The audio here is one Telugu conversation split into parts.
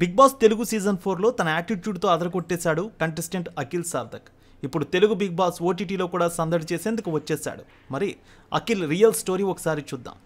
బిగ్ బాస్ తెలుగు సీజన్ ఫోర్లో తన యాటిట్యూడ్తో అదరగొట్టేశాడు కంటెస్టెంట్ అఖిల్ సార్థక్ ఇప్పుడు తెలుగు బిగ్ బాస్ ఓటీటీలో కూడా సందడి చేసేందుకు వచ్చేశాడు మరి అఖిల్ రియల్ స్టోరీ ఒకసారి చూద్దాం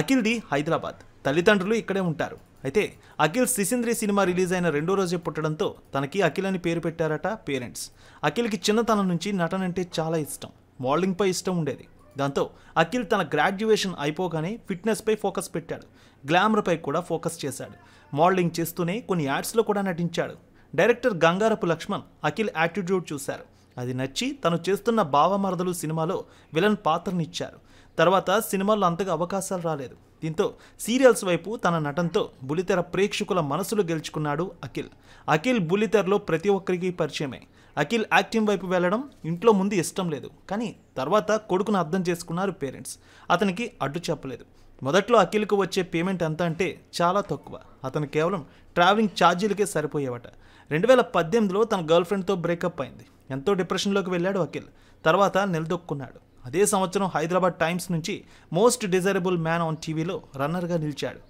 అఖిల్ది హైదరాబాద్ తల్లిదండ్రులు ఇక్కడే ఉంటారు అయితే అఖిల్ సిసింద్రి సినిమా రిలీజ్ అయిన రెండో రోజే పుట్టడంతో తనకి అఖిల్ అని పేరు పెట్టారట పేరెంట్స్ అఖిల్కి చిన్నతనం నుంచి నటన అంటే చాలా ఇష్టం మోడలింగ్పై ఇష్టం ఉండేది దాంతో అఖిల్ తన గ్రాడ్యుయేషన్ అయిపోగానే ఫిట్నెస్పై ఫోకస్ పెట్టాడు గ్లామర్పై కూడా ఫోకస్ చేశాడు మోడలింగ్ చేస్తూనే కొన్ని యాడ్స్లో కూడా నటించాడు డైరెక్టర్ గంగారపు లక్ష్మణ్ అఖిల్ యాటిట్యూడ్ చూశారు అది నచ్చి తను చేస్తున్న భావమరదలు సినిమాలో విలన్ పాత్రనిచ్చారు తర్వాత సినిమాల్లో అంతగా అవకాశాలు రాలేదు దీంతో సీరియల్స్ వైపు తన నటంతో బులితెర ప్రేక్షకుల మనసులు గెలుచుకున్నాడు అఖిల్ అఖిల్ బులితెరలో ప్రతి ఒక్కరికి పరిచయమే అఖిల్ యాక్టింగ్ వైపు వెళ్ళడం ఇంట్లో ముందు ఇష్టం లేదు కానీ తర్వాత కొడుకును అర్థం చేసుకున్నారు పేరెంట్స్ అతనికి అడ్డు చెప్పలేదు మొదట్లో అఖిల్కు వచ్చే పేమెంట్ ఎంత అంటే చాలా తక్కువ అతను కేవలం ట్రావెలింగ్ ఛార్జీలకే సరిపోయేవట రెండు వేల పద్దెనిమిదిలో తన గర్ల్ ఫ్రెండ్తో బ్రేకప్ అయింది ఎంతో డిప్రెషన్లోకి వెళ్ళాడు అఖిల్ తర్వాత నిలదొక్కున్నాడు అదే సంవత్సరం హైదరాబాద్ టైమ్స్ నుంచి మోస్ట్ డిజైరబుల్ మ్యాన్ ఆన్ టీవీలో రన్నర్గా నిలిచాడు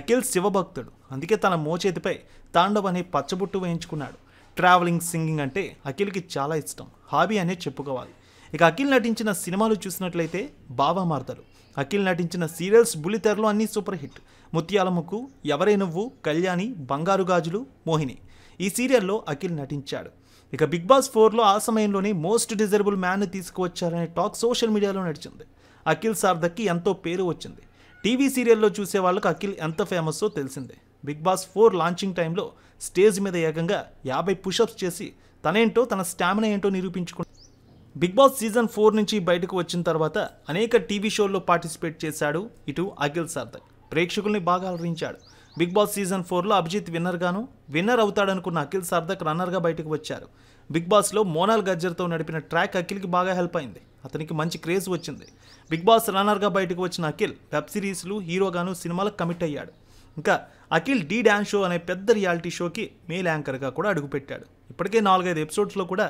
అఖిల్ శివభక్తుడు అందుకే తన మోచేతిపై తాండవ్ అనే పచ్చబుట్టు వేయించుకున్నాడు ట్రావెలింగ్ సింగింగ్ అంటే అఖిల్కి చాలా ఇష్టం హాబీ అనే చెప్పుకోవాలి ఇక అఖిల్ నటించిన సినిమాలు చూసినట్లయితే బాబా మారుతారు అఖిల్ నటించిన సీరియల్స్ బుల్లితెరలో అన్నీ సూపర్ హిట్ ముత్యాలముకు ఎవరే నువ్వు కళ్యాణి బంగారు గాజులు మోహిని ఈ సీరియల్లో అఖిల్ నటించాడు ఇక బిగ్ బాస్ ఫోర్లో ఆ సమయంలోనే మోస్ట్ డిజరబుల్ మ్యాన్ తీసుకువచ్చారనే టాక్ సోషల్ మీడియాలో నడిచింది అఖిల్ సార్దక్కి ఎంతో పేరు వచ్చింది టీవీ సీరియల్లో చూసే వాళ్ళకు అఖిల్ ఎంత ఫేమస్సో తెలిసిందే బిగ్ బాస్ ఫోర్ లాంచింగ్ టైంలో స్టేజ్ మీద ఏకంగా యాభై పుషప్స్ చేసి తనేంటో తన స్టామినా ఏంటో నిరూపించుకుంటు బిగ్ బాస్ సీజన్ ఫోర్ నుంచి బయటకు వచ్చిన తర్వాత అనేక టీవీ షోల్లో పార్టిసిపేట్ చేశాడు ఇటు అఖిల్ సార్థక్ ప్రేక్షకుల్ని బాగా అలరించాడు బిగ్ బాస్ సీజన్ ఫోర్లో అభిజిత్ విన్నర్గాను విన్నర్ అవుతాడనుకున్న అఖిల్ సార్థక్ రన్నర్గా బయటకు వచ్చారు బిగ్ బాస్లో మోనాల్ గజ్జర్తో నడిపిన ట్రాక్ అఖిల్కి బాగా హెల్ప్ అయింది అతనికి మంచి క్రేజ్ వచ్చింది బిగ్ బాస్ రన్నర్గా బయటకు వచ్చిన అఖిల్ వెబ్ సిరీస్లు హీరోగాను సినిమాలకు కమిట్ అయ్యాడు ఇంకా అఖిల్ డీ డ్యాన్స్ షో అనే పెద్ద రియాలిటీ షోకి మెయిల్ యాంకర్గా కూడా అడుగుపెట్టాడు ఇప్పటికే నాలుగైదు ఎపిసోడ్స్లో కూడా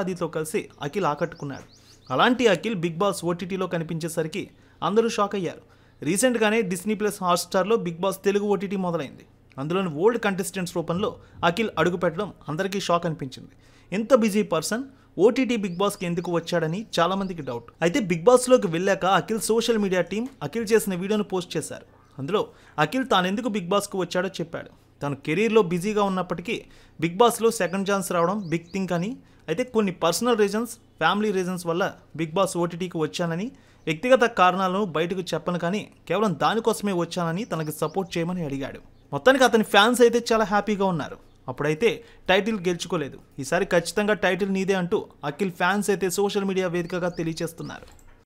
ఆదితో కలిసి అఖిల్ ఆకట్టుకున్నాడు అలాంటి అఖిల్ బిగ్ బాస్ ఓటీటీలో కనిపించేసరికి అందరూ షాక్ అయ్యారు రీసెంట్గానే డిస్నీ ప్లస్ హాట్స్టార్లో బిగ్ బాస్ తెలుగు ఓటీటీ మొదలైంది అందులోని ఓల్డ్ కంటెస్టెంట్స్ రూపంలో అఖిల్ అడుగుపెట్టడం అందరికీ షాక్ అనిపించింది ఇంత బిజీ పర్సన్ ఓటీటీ బిగ్ బాస్కి ఎందుకు వచ్చాడని చాలామందికి డౌట్ అయితే బిగ్ బాస్లోకి వెళ్ళాక Akhil social media team Akhil చేసిన వీడియోను పోస్ట్ చేశారు అందులో అఖిల్ తాను ఎందుకు బిగ్ బాస్కు వచ్చాడో చెప్పాడు తను కెరీర్లో బిజీగా ఉన్నప్పటికీ బిగ్ బాస్లో సెకండ్ ఛాన్స్ రావడం బిగ్ థింగ్ అని అయితే కొన్ని పర్సనల్ రీజన్స్ ఫ్యామిలీ రీజన్స్ వల్ల బిగ్ బాస్ ఓటీటీకి వచ్చానని వ్యక్తిగత కారణాలను బయటకు చెప్పను కానీ కేవలం దానికోసమే వచ్చానని తనకి సపోర్ట్ చేయమని అడిగాడు మొత్తానికి అతని ఫ్యాన్స్ అయితే చాలా హ్యాపీగా ఉన్నారు అప్పుడైతే టైటిల్ గెలుచుకోలేదు ఈసారి ఖచ్చితంగా టైటిల్ నీదే అంటూ అఖిల్ ఫ్యాన్స్ అయితే సోషల్ మీడియా వేదికగా తెలియజేస్తున్నారు